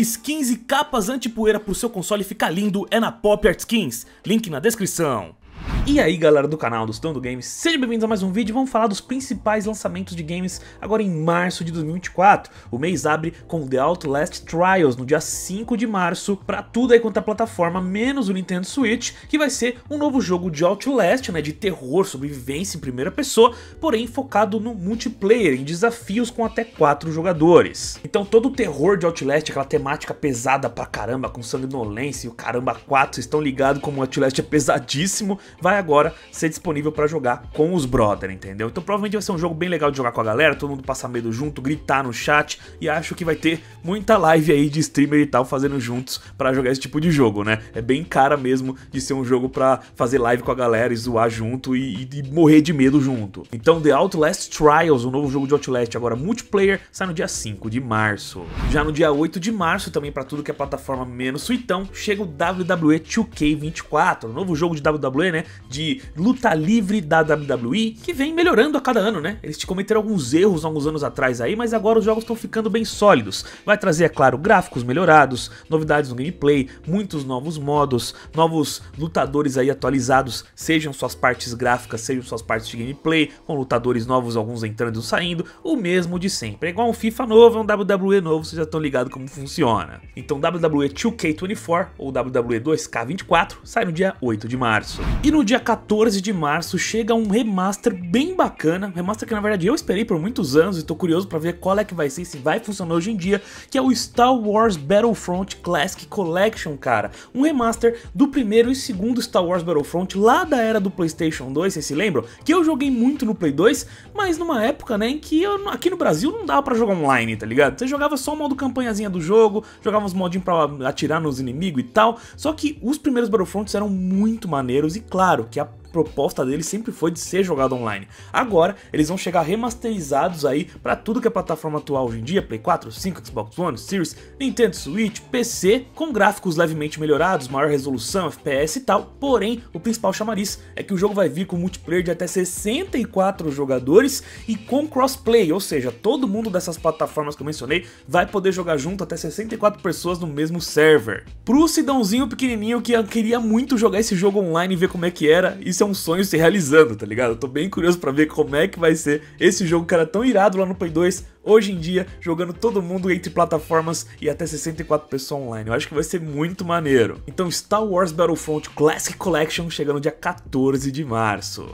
Skins e capas anti-poeira pro seu console ficar lindo é na Pop Art Skins, link na descrição. E aí galera do canal do Stando Games, sejam bem-vindos a mais um vídeo, vamos falar dos principais lançamentos de games agora em março de 2024. O mês abre com The Outlast Trials no dia 5 de março, para tudo aí quanto a é plataforma, menos o Nintendo Switch, que vai ser um novo jogo de Outlast, né, de terror, sobrevivência em primeira pessoa, porém focado no multiplayer, em desafios com até 4 jogadores. Então todo o terror de Outlast, aquela temática pesada pra caramba, com sanguinolência e o caramba 4, vocês estão ligados como o Outlast é pesadíssimo, vai vai agora ser disponível para jogar com os brother, entendeu? Então provavelmente vai ser um jogo bem legal de jogar com a galera, todo mundo passar medo junto, gritar no chat e acho que vai ter muita live aí de streamer e tal fazendo juntos para jogar esse tipo de jogo, né? É bem cara mesmo de ser um jogo para fazer live com a galera e zoar junto e, e, e morrer de medo junto. Então The Outlast Trials, o novo jogo de Outlast agora multiplayer, sai no dia 5 de março. Já no dia 8 de março também para tudo que é plataforma menos suitão, chega o WWE 2K24, novo jogo de WWE, né? de luta livre da WWE, que vem melhorando a cada ano, né? Eles te cometeram alguns erros alguns anos atrás aí, mas agora os jogos estão ficando bem sólidos. Vai trazer, é claro, gráficos melhorados, novidades no gameplay, muitos novos modos, novos lutadores aí atualizados, sejam suas partes gráficas, sejam suas partes de gameplay, com lutadores novos, alguns entrando e saindo, o mesmo de sempre. É igual um FIFA novo, é um WWE novo, vocês já estão ligados como funciona. Então WWE 2K24 ou WWE 2K24 sai no dia 8 de março. E no dia 14 de março chega um remaster bem bacana, remaster que na verdade eu esperei por muitos anos e tô curioso para ver qual é que vai ser, se vai funcionar hoje em dia, que é o Star Wars Battlefront Classic Collection, cara. Um remaster do primeiro e segundo Star Wars Battlefront lá da era do PlayStation 2, vocês se lembram? Que eu joguei muito no Play 2, mas numa época, né, em que eu, aqui no Brasil não dava para jogar online, tá ligado? Você jogava só o modo campanhazinha do jogo, jogava os modinhos para atirar nos inimigos e tal. Só que os primeiros Battlefronts eram muito maneiros e claro, claro que a proposta deles sempre foi de ser jogado online. Agora, eles vão chegar remasterizados aí para tudo que é plataforma atual hoje em dia, Play 4, 5, Xbox One, Series, Nintendo Switch, PC, com gráficos levemente melhorados, maior resolução, FPS e tal. Porém, o principal chamariz é que o jogo vai vir com multiplayer de até 64 jogadores e com crossplay, ou seja, todo mundo dessas plataformas que eu mencionei vai poder jogar junto até 64 pessoas no mesmo server. Pro Sidãozinho pequenininho que queria muito jogar esse jogo online e ver como é que era, isso é é um sonho se realizando, tá ligado? Eu tô bem curioso para ver como é que vai ser esse jogo que era tão irado lá no Play 2, hoje em dia, jogando todo mundo entre plataformas e até 64 pessoas online. Eu acho que vai ser muito maneiro. Então Star Wars Battlefront Classic Collection chegando dia 14 de março.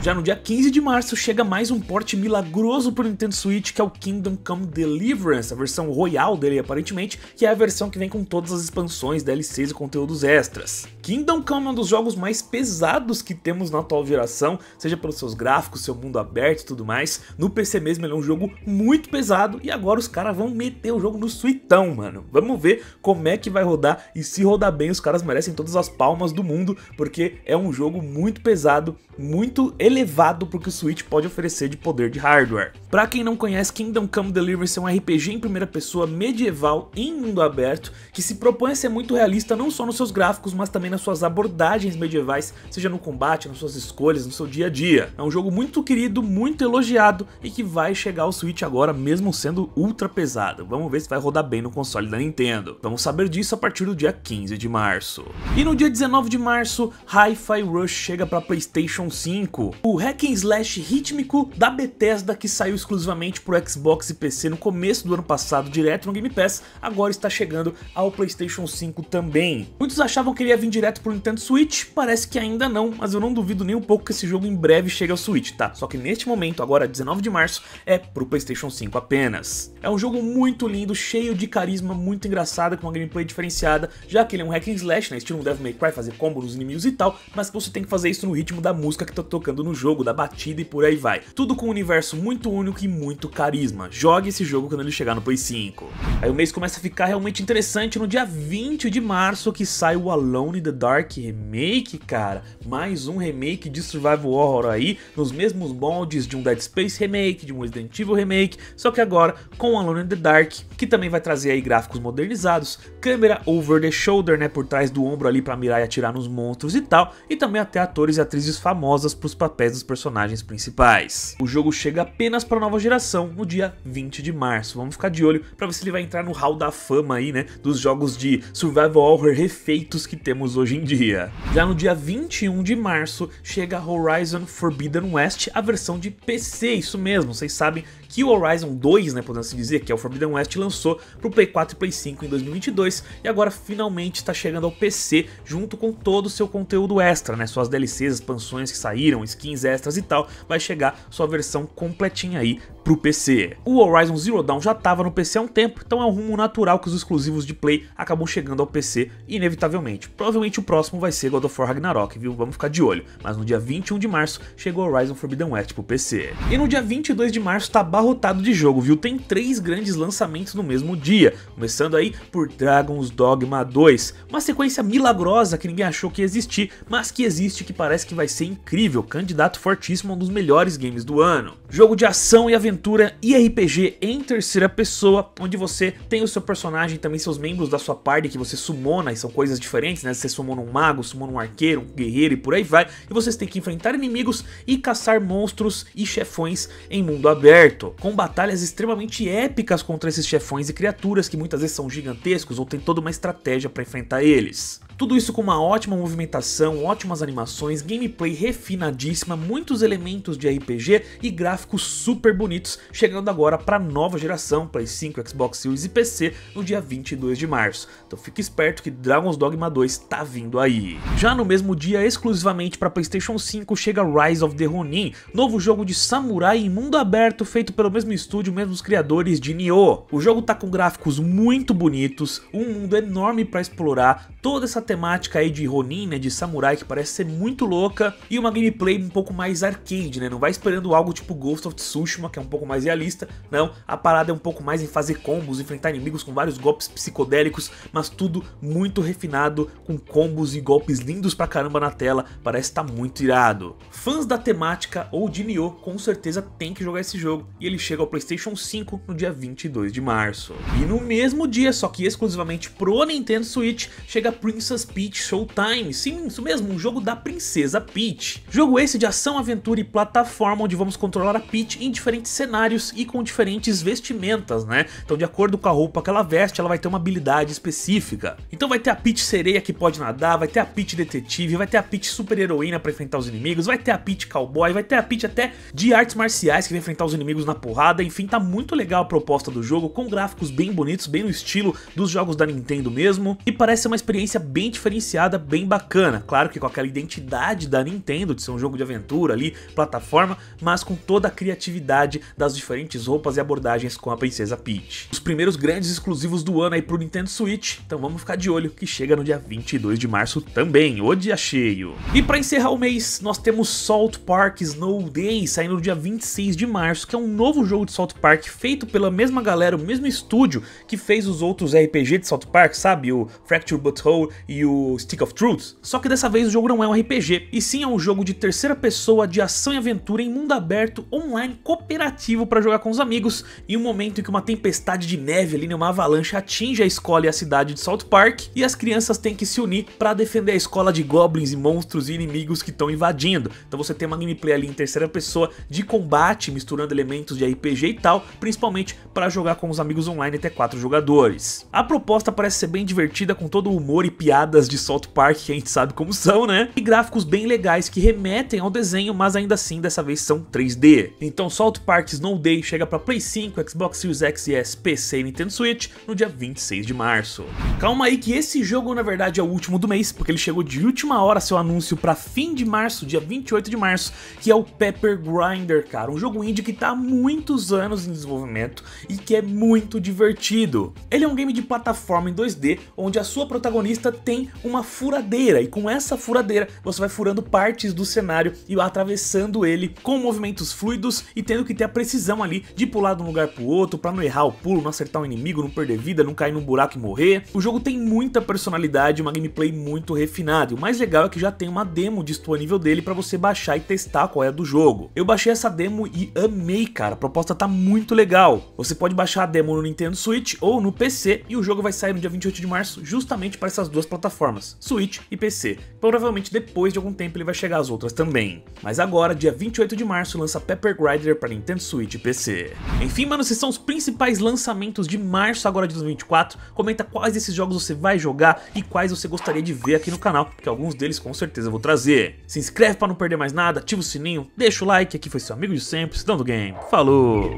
Já no dia 15 de março chega mais um porte milagroso pro Nintendo Switch, que é o Kingdom Come Deliverance, a versão royal dele aparentemente, que é a versão que vem com todas as expansões, DLCs e conteúdos extras. Kingdom Come é um dos jogos mais pesados que temos na atual geração, seja pelos seus gráficos, seu mundo aberto e tudo mais. No PC mesmo ele é um jogo muito pesado e agora os caras vão meter o jogo no suitão, mano. Vamos ver como é que vai rodar e se rodar bem os caras merecem todas as palmas do mundo, porque é um jogo muito pesado, muito elevado para o que o Switch pode oferecer de poder de hardware. Para quem não conhece, Kingdom Come Deliverance é um RPG em primeira pessoa medieval em mundo aberto que se propõe a ser muito realista não só nos seus gráficos, mas também nas suas abordagens medievais, seja no combate, nas suas escolhas, no seu dia a dia. É um jogo muito querido, muito elogiado e que vai chegar ao Switch agora mesmo sendo ultra pesado. Vamos ver se vai rodar bem no console da Nintendo. Vamos saber disso a partir do dia 15 de março. E no dia 19 de março, Hi-Fi Rush chega para PlayStation 5 o hack and slash rítmico da Bethesda que saiu exclusivamente para o Xbox e PC no começo do ano passado direto no Game Pass, agora está chegando ao PlayStation 5 também. Muitos achavam que ele ia vir direto para o Nintendo Switch, parece que ainda não, mas eu não duvido nem um pouco que esse jogo em breve chegue ao Switch, tá? Só que neste momento, agora 19 de março, é para o PlayStation 5 apenas. É um jogo muito lindo, cheio de carisma, muito engraçado, com uma gameplay diferenciada, já que ele é um hack and slash, né? Estilo um Devil May Cry, fazer combo nos inimigos e tal, mas você tem que fazer isso no ritmo da música que tá tocando no no jogo, da batida e por aí vai. Tudo com um universo muito único e muito carisma. Jogue esse jogo quando ele chegar no Play 5. Aí o mês começa a ficar realmente interessante no dia 20 de março que sai o Alone in the Dark Remake, cara. Mais um remake de survival horror aí, nos mesmos moldes de um Dead Space Remake, de um Resident Evil Remake, só que agora com Alone in the Dark, que também vai trazer aí gráficos modernizados, câmera over the shoulder, né, por trás do ombro ali para mirar e atirar nos monstros e tal, e também até atores e atrizes famosas para os papéis papéis dos personagens principais. O jogo chega apenas para a nova geração no dia 20 de março. Vamos ficar de olho para ver se ele vai entrar no hall da fama aí, né, dos jogos de survival horror refeitos que temos hoje em dia. Já no dia 21 de março chega Horizon Forbidden West, a versão de PC, isso mesmo, vocês sabem que o Horizon 2, né, podemos assim dizer, que é o Forbidden West, lançou para o Play 4 e Play 5 em 2022 e agora finalmente está chegando ao PC junto com todo o seu conteúdo extra, né, suas DLCs, expansões que saíram, skins skins extras e tal, vai chegar sua versão completinha aí pro PC. O Horizon Zero Dawn já estava no PC há um tempo, então é um rumo natural que os exclusivos de Play acabam chegando ao PC inevitavelmente. Provavelmente o próximo vai ser God of War Ragnarok, viu? Vamos ficar de olho. Mas no dia 21 de março chegou Horizon Forbidden West pro PC. E no dia 22 de março tá abarrotado de jogo, viu? Tem três grandes lançamentos no mesmo dia, começando aí por Dragon's Dogma 2, uma sequência milagrosa que ninguém achou que ia existir, mas que existe que parece que vai ser incrível, candidato candidato fortíssimo a um dos melhores games do ano. Jogo de ação e aventura e RPG em terceira pessoa, onde você tem o seu personagem também seus membros da sua party que você sumona, e são coisas diferentes, né? Você sumona um mago, sumona um arqueiro, um guerreiro e por aí vai, e vocês têm que enfrentar inimigos e caçar monstros e chefões em mundo aberto, com batalhas extremamente épicas contra esses chefões e criaturas que muitas vezes são gigantescos ou tem toda uma estratégia para enfrentar eles. Tudo isso com uma ótima movimentação, ótimas animações, gameplay refinadíssimo muitos elementos de RPG e gráficos super bonitos, chegando agora para a nova geração, Play 5, Xbox Series e PC, no dia 22 de março. Então fique esperto que Dragon's Dogma 2 tá vindo aí. Já no mesmo dia, exclusivamente para PlayStation 5, chega Rise of the Ronin, novo jogo de samurai em mundo aberto feito pelo mesmo estúdio, mesmos criadores de Nioh. O jogo tá com gráficos muito bonitos, um mundo enorme para explorar, toda essa temática aí de Ronin, né, de samurai que parece ser muito louca e uma gameplay um pouco mais arcade, né? Não vai esperando algo tipo Ghost of Tsushima, que é um pouco mais realista. Não, a parada é um pouco mais em fazer combos, enfrentar inimigos com vários golpes psicodélicos, mas tudo muito refinado, com combos e golpes lindos pra caramba na tela, parece estar tá muito irado. Fãs da temática ou de Nioh com certeza tem que jogar esse jogo, e ele chega ao Playstation 5 no dia 22 de março. E no mesmo dia, só que exclusivamente pro Nintendo Switch, chega Princess Peach Showtime, sim, isso mesmo, um jogo da Princesa Peach. Jogo esse de ação, aventura e plataforma, onde vamos controlar a Peach em diferentes cenários e com diferentes vestimentas, né? Então, de acordo com a roupa que ela veste, ela vai ter uma habilidade específica. Então vai ter a Peach sereia que pode nadar, vai ter a Peach detetive, vai ter a Peach super heroína pra enfrentar os inimigos, vai ter a Peach cowboy, vai ter a Peach até de artes marciais que vai enfrentar os inimigos na porrada, enfim, tá muito legal a proposta do jogo, com gráficos bem bonitos, bem no estilo dos jogos da Nintendo mesmo, e parece uma experiência bem diferenciada, bem bacana, claro que com aquela identidade da Nintendo de ser um jogo de aventura ali, plataforma, mas com toda a criatividade das diferentes roupas e abordagens com a Princesa Peach. Os primeiros grandes exclusivos do ano aí pro Nintendo Switch, então vamos ficar de olho que chega no dia 22 de março também, o dia cheio. E para encerrar o mês, nós temos Salt Park Snow Day saindo no dia 26 de março, que é um novo jogo de Salt Park feito pela mesma galera, o mesmo estúdio que fez os outros RPG de Salt Park, sabe? O Fracture Butthole e o Stick of Truth. Só que dessa vez o jogo não é um RPG, e sim é um jogo de terceira pessoa de ação e aventura em mundo aberto online cooperativo para jogar com os amigos em um momento em que uma tempestade de neve ali, né, uma avalanche atinge a escola e a cidade de South Park e as crianças têm que se unir para defender a escola de goblins e monstros e inimigos que estão invadindo. Então você tem uma gameplay ali em terceira pessoa de combate misturando elementos de RPG e tal, principalmente para jogar com os amigos online até 4 jogadores. A proposta parece ser bem divertida com todo o humor e piadas de South Park que a gente sabe como são, né? E gráficos bem legais que remetem ao ao desenho, mas ainda assim dessa vez são 3D. Então Salt Park Snow Day chega para Play 5, Xbox Series X e S, PC e Nintendo Switch no dia 26 de março. Calma aí que esse jogo na verdade é o último do mês, porque ele chegou de última hora seu anúncio para fim de março, dia 28 de março, que é o Pepper Grinder, cara, um jogo indie que tá há muitos anos em desenvolvimento e que é muito divertido. Ele é um game de plataforma em 2D, onde a sua protagonista tem uma furadeira e com essa furadeira você vai furando partes do cenário e atravessando ele com movimentos fluidos e tendo que ter a precisão ali de pular de um lugar pro outro para não errar o pulo, não acertar o um inimigo, não perder vida, não cair num buraco e morrer. O jogo tem muita personalidade, uma gameplay muito refinada. E o mais legal é que já tem uma demo disponível dele para você baixar e testar qual é a do jogo. Eu baixei essa demo e amei, cara. A proposta tá muito legal. Você pode baixar a demo no Nintendo Switch ou no PC e o jogo vai sair no dia 28 de março justamente para essas duas plataformas, Switch e PC. Provavelmente depois de algum tempo ele vai chegar às outras também também. Mas agora, dia 28 de março, lança Pepper Grinder para Nintendo Switch e PC. Enfim, mano, esses são os principais lançamentos de março agora de 2024. Comenta quais desses jogos você vai jogar e quais você gostaria de ver aqui no canal, porque alguns deles com certeza eu vou trazer. Se inscreve para não perder mais nada, ativa o sininho, deixa o like, aqui foi seu amigo de sempre, Cidão do Game. Falou!